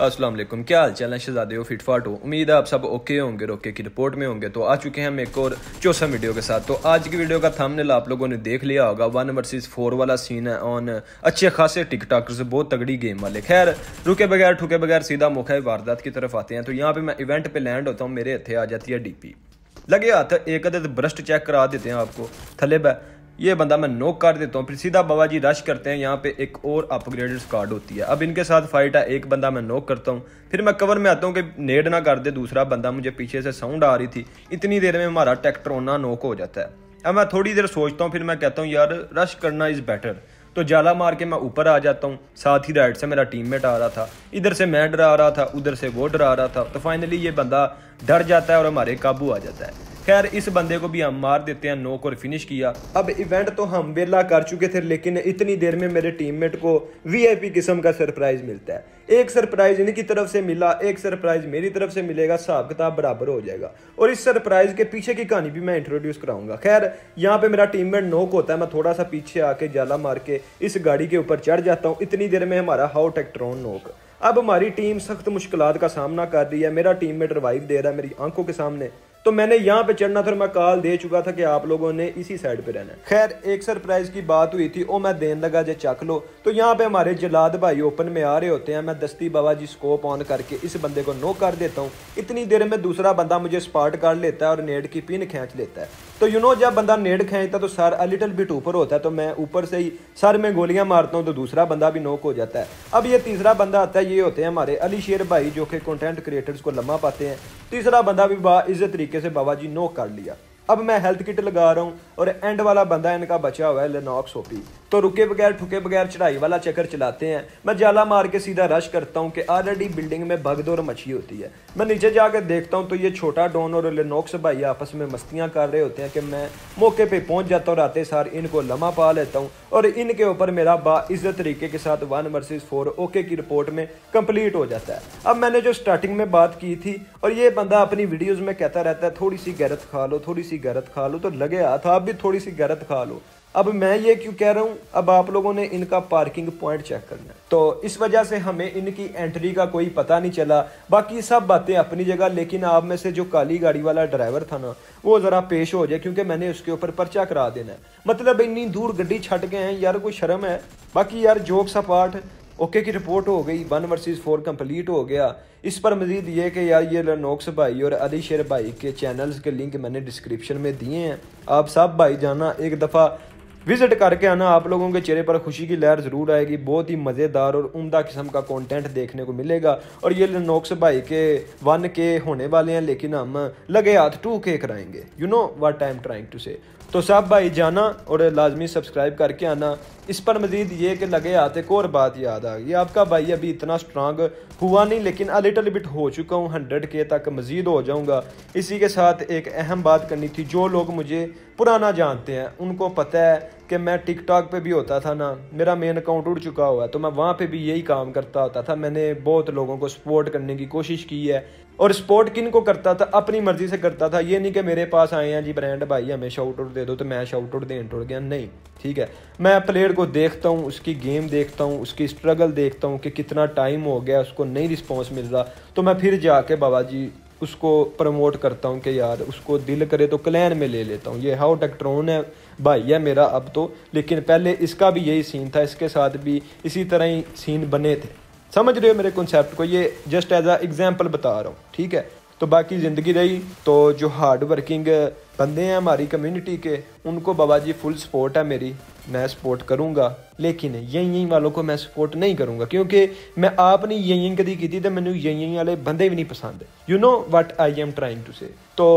अस्सलाम वालेकुम क्या हाल चाल है शहजादे हो फिटफाट हो उम्मीद है आप सब ओके होंगे रोके की रिपोर्ट में होंगे तो आ चुके हैं हम एक और चौथा वीडियो के साथ तो आज की वीडियो का थंबनेल आप लोगों ने देख लिया होगा वन वर्सेस फोर वाला सीन है ऑन अच्छे खासे टिक बहुत तगड़ी गेम वाले खैर रुके बगैर ठुके बगैर सीधा मौका वारदात की तरफ आते हैं तो यहाँ पर मैं इवेंट पर लैंड होता हूँ मेरे हथे आ जाती है डी लगे हाथ एक अदद ब्रस्ट चेक करा देते हैं आपको थले बै ये बंदा मैं नोक कर देता हूँ फिर सीधा बाबा जी रश करते हैं यहाँ पे एक और अपग्रेडेड स्कॉड होती है अब इनके साथ फाइट है एक बंदा मैं नोक करता हूँ फिर मैं कवर में आता हूँ कि नेड ना कर दे दूसरा बंदा मुझे पीछे से साउंड आ रही थी इतनी देर में हमारा ट्रैक्टर ओना नोक हो जाता है अब मैं थोड़ी देर सोचता हूँ फिर मैं कहता हूँ यार रश करना इज़ बेटर तो जाला मार के मैं ऊपर आ जाता हूँ साथ ही राइट से मेरा टीममेट आ रहा था इधर से मैं डरा रहा था उधर से वो डरा रहा था तो फाइनली ये बंदा डर जाता है और हमारे काबू आ जाता है खैर इस बंदे को भी हम मार देते हैं नोक और फिनिश किया अब इवेंट तो हम वेला कर चुके थे लेकिन इतनी देर में मेरे टीममेट को वीआईपी किस्म का सरप्राइज मिलता है एक सरप्राइज इनकी तरफ से मिला एक सरप्राइज मेरी तरफ से मिलेगा हिसाब किताब बराबर हो जाएगा और इस सरप्राइज के पीछे की कहानी भी मैं इंट्रोड्यूस कराऊंगा खैर यहाँ पे मेरा टीममेट नोक होता है मैं थोड़ा सा पीछे आके जाला मार के इस गाड़ी के ऊपर चढ़ जाता हूँ इतनी देर में हमारा हाउ टेक्ट्रॉन नोक अब हमारी टीम सख्त मुश्किल का सामना कर रही है मेरा मेट रिवाइव दे रहा है मेरी आंखों के सामने तो मैंने यहाँ पे चढ़ना था और मैं कॉल दे चुका था कि आप लोगों ने इसी साइड पे रहना है खैर एक सरप्राइज की बात हुई थी वो मैं देने लगा जे चख लो तो यहाँ पे हमारे जलाद भाई ओपन में आ रहे होते हैं मैं दस्ती बाबा जी स्कोप ऑन करके इस बंदे को नो कर देता हूँ इतनी देर में दूसरा बंदा मुझे स्पॉट कर लेता है और नेट की पिन खींच लेता है तो यू नो जब बंदा नेट खींचता तो सर अलिटल बिट ऊपर होता है तो मैं ऊपर से ही सर में गोलियां मारता हूँ तो दूसरा बंदा भी नोक हो जाता है अब ये तीसरा बंदा आता है ये होते हैं हमारे अली शेर भाई जो कि कॉन्टेंट क्रिएटर्स को लम्बा पाते हैं तीसरा बंदा भी बा इज्जत तरीके तरीके से बाबा जी नो कर लिया अब मैं हेल्थ किट लगा रहा हूँ और एंड वाला बंदा इनका बचा हुआ है लेनॉक्स होपी तो रुके बगैर ठुके बगैर चढ़ाई वाला चक्कर चलाते हैं मैं जाला मार के सीधा रश करता हूँ कि ऑलरेडी बिल्डिंग में और मची होती है मैं नीचे जाकर देखता हूँ तो ये छोटा डोन और लेनॉक्स भाई आपस में मस्तियाँ कर रहे होते हैं कि मैं मौके पर पहुँच जाता हूँ रातें सार इनको लम्हा पा लेता हूँ और इनके ऊपर मेरा बा इज़्ज़त तरीके के साथ वन वर्सेज फोर ओके की रिपोर्ट में कंप्लीट हो जाता है अब मैंने जो स्टार्टिंग में बात की थी और ये बंदा अपनी वीडियोज़ में कहता रहता है थोड़ी सी गैरत खा लो थोड़ी सी थोड़ी गरत खा लो तो लगे हाथ आप भी थोड़ी सी गरत खा लो अब मैं ये क्यों कह रहा हूँ अब आप लोगों ने इनका पार्किंग पॉइंट चेक करना है तो इस वजह से हमें इनकी एंट्री का कोई पता नहीं चला बाकी सब बातें अपनी जगह लेकिन आप में से जो काली गाड़ी वाला ड्राइवर था ना वो ज़रा पेश हो जाए क्योंकि मैंने उसके ऊपर पर्चा करा देना है मतलब इन्नी दूर गड्डी छट गए हैं यार कोई शर्म है बाकी यार जोक्स अपार्ट ओके की रिपोर्ट हो गई वन वर्सेस फोर कंप्लीट हो गया इस पर मजीद ये कि यार ये लनोक्स भाई और अली शेर भाई के चैनल्स के लिंक मैंने डिस्क्रिप्शन में दिए हैं आप सब भाई जाना एक दफ़ा विजिट करके आना आप लोगों के चेहरे पर खुशी की लहर ज़रूर आएगी बहुत ही मज़ेदार और उमदा किस्म का कंटेंट देखने को मिलेगा और ये नोक्स भाई के वन के होने वाले हैं लेकिन हम लगे हाथ टू के कराएंगे you know what I am trying to say तो सब भाई जाना और लाजमी सब्सक्राइब करके आना इस पर मजीद ये कि लगे आते एक और बात याद आ गई आपका भाई अभी इतना स्ट्रांग हुआ नहीं लेकिन अ लिटल बिट हो चुका हूँ हंड्रेड के तक मजीद हो जाऊँगा इसी के साथ एक अहम बात करनी थी जो लोग मुझे पुराना जानते हैं उनको पता है कि मैं टिकटॉक पे भी होता था ना मेरा मेन अकाउंट उड़ चुका हुआ है तो मैं वहाँ पे भी यही काम करता होता था मैंने बहुत लोगों को सपोर्ट करने की कोशिश की है और सपोर्ट किन को करता था अपनी मर्जी से करता था ये नहीं कि मेरे पास आए हैं जी ब्रांड भाई हमें शाउट आउट दे दो तो मैं शाउट आउट देने टूट गया नहीं ठीक है मैं प्लेयर को देखता हूँ उसकी गेम देखता हूँ उसकी स्ट्रगल देखता हूँ कि कितना टाइम हो गया उसको नहीं रिस्पॉन्स मिल रहा तो मैं फिर जाके बाबा जी उसको प्रमोट करता हूँ कि यार उसको दिल करे तो क्लैन में ले लेता हूँ ये हाउ टेक्ट्रॉन है भाई है मेरा अब तो लेकिन पहले इसका भी यही सीन था इसके साथ भी इसी तरह ही सीन बने थे समझ रहे हो मेरे कॉन्सेप्ट को ये जस्ट एज आ एग्जाम्पल बता रहा हूँ ठीक है तो बाकी ज़िंदगी रही तो जो हार्ड वर्किंग बंदे हैं हमारी कम्युनिटी के उनको बाबा जी फुल सपोर्ट है मेरी मैं सपोर्ट करूँगा लेकिन यहीं यहीं वालों को मैं सपोर्ट नहीं करूँगा क्योंकि मैं आप नहीं यहीं यहीं कदी की थी तो मैंने यहीं यहीं वाले बंदे भी नहीं पसंद you know what I am trying to say तो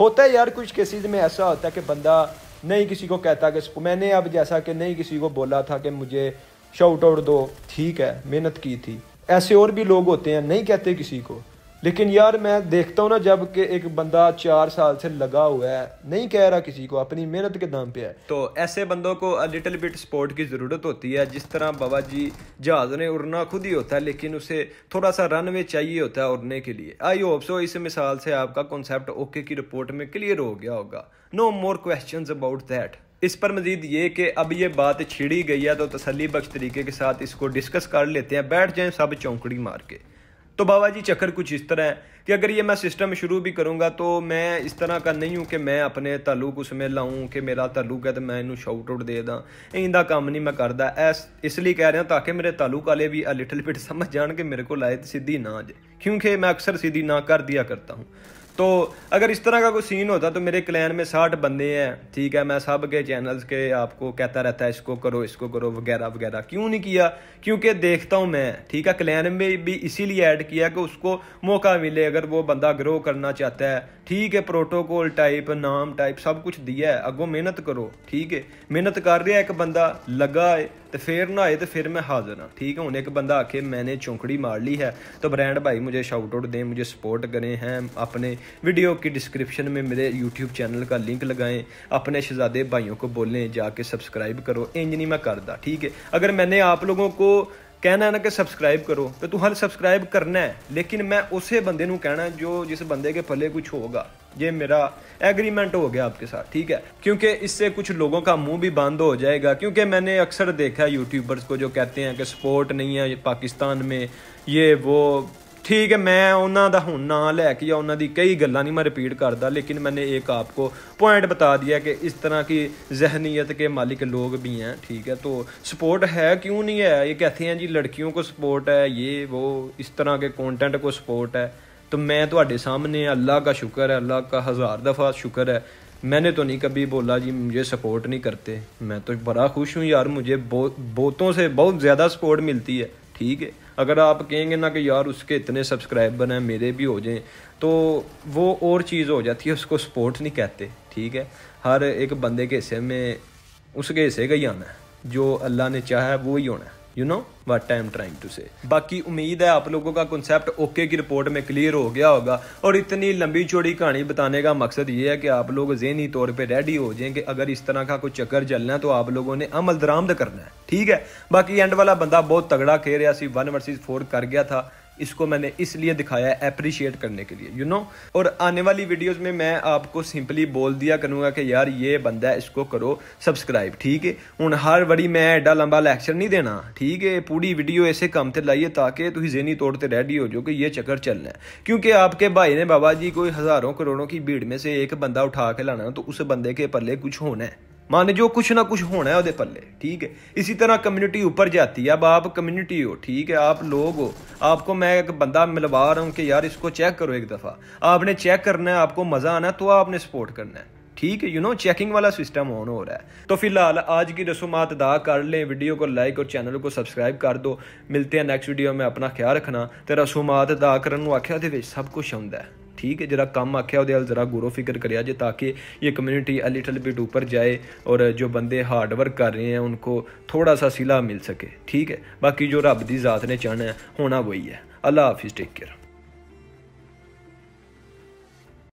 होता है यार कुछ केसेज में ऐसा होता है कि बंदा नहीं किसी को कहता कि मैंने अब जैसा कि नहीं किसी को बोला था कि मुझे शाउट आउट दो ठीक है मेहनत की थी ऐसे और भी लोग होते हैं नहीं कहते किसी को लेकिन यार मैं देखता हूँ ना जब कि एक बंदा चार साल से लगा हुआ है नहीं कह रहा किसी को अपनी मेहनत के दाम पे है तो ऐसे बंदों को लिटिल बिट सपोर्ट की ज़रूरत होती है जिस तरह बाबा जी जहाज ने उड़ना खुद ही होता है लेकिन उसे थोड़ा सा रनवे चाहिए होता है उड़ने के लिए आई होप सो इस मिसाल से आपका कॉन्सेप्ट ओके की रिपोर्ट में क्लियर हो गया होगा no more question about that इस पर मजीद ये कि अब ये बात छिड़ी गई है तो तसली बख्श तरीके के साथ इसको डिस्कस कर लेते हैं बैठ जाए सब चौंकड़ी मार के तो बाबा जी चक्कर कुछ इस तरह है कि अगर ये मैं सिस्टम शुरू भी करूँगा तो मैं इस तरह का नहीं हूँ कि मैं ਆਪਣੇ ਤਾਲੁਕ ਉਸਮੇ ਲਾਉਂ ਕਿ ਮੇਰਾ ਤਾਲੁਕ ਹੈ ਤੇ ਮੈਂ ਇਹਨੂੰ ਸ਼ਾਊਟ ਆਊਟ ਦੇ ਦਾਂ ਇਹਦਾ ਕੰਮ ਨਹੀਂ ਮੈਂ ਕਰਦਾ ਐਸ ਇਸ ਲਈ ਕਹਿ ਰਿਹਾ ਤਾਂ ਕਿ ਮੇਰੇ ਤਾਲੁਕ ਵਾਲੇ ਵੀ ਅ ਲਿਟਲ ਬਿਟ ਸਮਝ ਜਾਣ ਕਿ ਮੇਰੇ ਕੋਲ ਆਇਤ ਸਿੱਧੀ ਨਾ ਆ ਜਾਏ ਕਿਉਂਕਿ ਮੈਂ ਅਕਸਰ ਸਿੱਧੀ ਨਾ ਕਰ ਦਿਆ ਕਰਤਾ ਹੂੰ तो अगर इस तरह का कोई सीन होता तो मेरे क्लैन में साठ बंदे हैं ठीक है मैं सब के चैनल्स के आपको कहता रहता है इसको करो इसको करो वगैरह वगैरह क्यों नहीं किया क्योंकि देखता हूँ मैं ठीक है क्लैन में भी इसीलिए ऐड किया कि उसको मौका मिले अगर वो बंदा ग्रो करना चाहता है ठीक है प्रोटोकॉल टाइप नाम टाइप सब कुछ दिया है अगों मेहनत करो ठीक है मेहनत कर रहा एक बंदा लगा है तो फिर ना आए तो फिर मैं हाजिर हाँ ठीक है हूँ एक बंदा आके मैंने चौंकड़ी मार ली है तो ब्रांड भाई मुझे शाउट आउट दें मुझे सपोर्ट करें हैं अपने वीडियो की डिस्क्रिप्शन में मेरे यूट्यूब चैनल का लिंक लगाएं अपने शहजादे भाइयों को बोलें जाके सब्सक्राइब करो इंज नहीं मैं करता ठीक है अगर मैंने आप लोगों को कहना है ना कि ਕਰੋ करो तो तू हाल ਕਰਨਾ करना है लेकिन मैं ਬੰਦੇ ਨੂੰ कहना जो जिस बंदे के पले कुछ होगा ये मेरा एग्रीमेंट हो गया आपके साथ ठीक है क्योंकि इससे कुछ लोगों का मुंह भी बंद हो जाएगा क्योंकि मैंने अक्सर देखा है यूट्यूबर्स को जो कहते हैं कि सपोर्ट नहीं है पाकिस्तान में ये वो ठीक है मैं उन्होंने हूँ ना लैके या उन्होंने कई गल् नहीं मैं रिपीट करता लेकिन मैंने एक आपको पॉइंट बता दिया कि इस तरह की जहनीत के मालिक लोग भी हैं ठीक है तो सपोर्ट है क्यों नहीं है ये कहते हैं जी लड़कियों को सपोर्ट है ये वो इस तरह के कॉन्टेंट को सपोर्ट है तो मैं तो सामने अल्लाह का शुक्र है अल्लाह का हज़ार दफ़ा शुक्र है मैंने तो नहीं कभी बोला जी मुझे सपोर्ट नहीं करते मैं तो बड़ा खुश हूँ यार मुझे बहुतों से बहुत ज़्यादा सपोर्ट मिलती है ठीक है अगर आप कहेंगे ना कि यार उसके इतने सब्सक्राइबर हैं मेरे भी हो जाएं तो वो और चीज़ हो जाती है उसको सपोर्ट नहीं कहते ठीक है हर एक बंदे के हिस्से में उसके हिस्से का ही आना है जो अल्लाह ने चाहा है वो ही होना है you know what I am trying to say बाकी उम्मीद है आप लोगों का कॉन्सेप्ट ओके की रिपोर्ट में क्लियर हो गया होगा और इतनी लंबी चौड़ी कहानी बताने का मकसद ये है कि आप लोग जहनी तौर पर रेडी हो जाएं कि अगर इस तरह का कोई चक्कर चलना है तो आप लोगों ने अमल दरामद करना है ठीक है बाकी एंड वाला बंदा बहुत तगड़ा खेल रहा वन वर्सिज फोर कर गया था इसको मैंने इसलिए दिखाया है अप्रिशिएट करने के लिए यू you नो know? और आने वाली वीडियोस में मैं आपको सिंपली बोल दिया करूँगा कि यार ये बंदा है इसको करो सब्सक्राइब ठीक है हूँ हर बड़ी मैं एडा लंबा लैक्चर नहीं देना ठीक है पूरी वीडियो ऐसे कम से लाइए ताकि तुम जेनी तौर पर रेडी हो जाओ कि ये चक्कर चलना है क्योंकि आपके भाई ने बाबा जी कोई हज़ारों करोड़ों की भीड़ में से एक बंदा उठा के लाना तो उस बंदे के पल्ले कुछ होना है माने जो कुछ ना कुछ होना है ਉਹਦੇ ਪੱਲੇ ठीक है इसी तरह कम्युनिटी ऊपर जाती है अब आप कम्युनिटी हो ठीक है आप लोग हो आपको मैं एक बंदा मिलवा रहा हूँ कि यार इसको चेक करो एक दफ़ा आपने चेक करना है आपको मज़ा आना है तो आपने सपोर्ट करना है ठीक है यू नो चेकिंग वाला सिस्टम ऑन हो रहा है तो फिलहाल आज की रसूमात अदा कर लें वीडियो को लाइक और चैनल को सब्सक्राइब कर दो मिलते हैं नैक्सट वीडियो में अपना ख्याल रखना तो रसूमात अदा करने आख्या सब कुछ आਉਂਦਾ है ठीक है जरा कम आख्या वाल ज़रा गुरो फिक्र कर जे ताकि ये कम्यूनिटी अ लिटल बिट ऊपर जाए और जो बंदे हार्ड वर्क कर रहे हैं उनको थोड़ा सा सिला मिल सके ठीक है बाकी जो रब की ज़ात ने चाहना है होना वही है अल्लाह हाफिज़ टेक केयर